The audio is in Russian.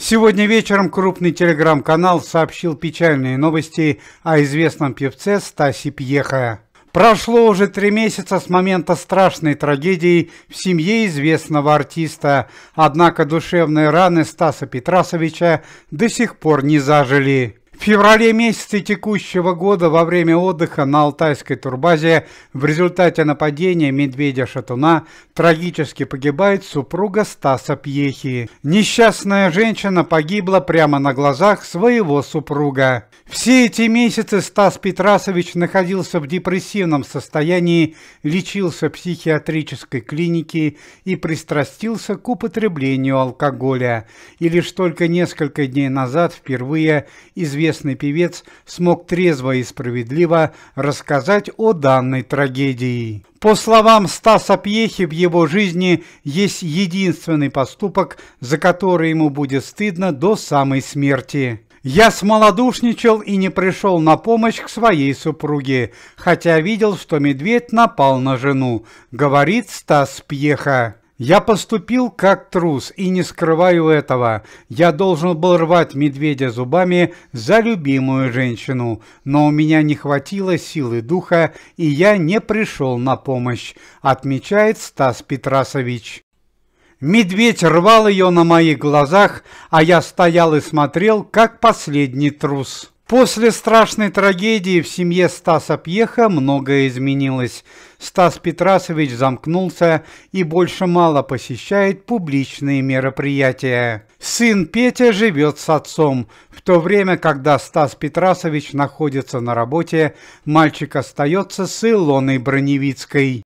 Сегодня вечером крупный телеграм-канал сообщил печальные новости о известном певце Стасе Пьеха. Прошло уже три месяца с момента страшной трагедии в семье известного артиста, однако душевные раны Стаса Петрасовича до сих пор не зажили феврале месяце текущего года во время отдыха на Алтайской турбазе в результате нападения медведя-шатуна трагически погибает супруга Стаса Пьехи. Несчастная женщина погибла прямо на глазах своего супруга. Все эти месяцы Стас Петрасович находился в депрессивном состоянии, лечился в психиатрической клинике и пристрастился к употреблению алкоголя. И лишь только несколько дней назад впервые известно известный певец смог трезво и справедливо рассказать о данной трагедии. По словам Стаса Пьехи, в его жизни есть единственный поступок, за который ему будет стыдно до самой смерти. Я смолодушничал и не пришел на помощь к своей супруге, хотя видел, что медведь напал на жену, говорит Стас Пьеха. Я поступил как трус и не скрываю этого. Я должен был рвать медведя зубами за любимую женщину, но у меня не хватило силы духа, и я не пришел на помощь, отмечает Стас Петрасович. Медведь рвал ее на моих глазах, а я стоял и смотрел, как последний трус. После страшной трагедии в семье Стаса Пьеха многое изменилось. Стас Петрасович замкнулся и больше мало посещает публичные мероприятия. Сын Петя живет с отцом. В то время, когда Стас Петрасович находится на работе, мальчик остается с Илоной Броневицкой.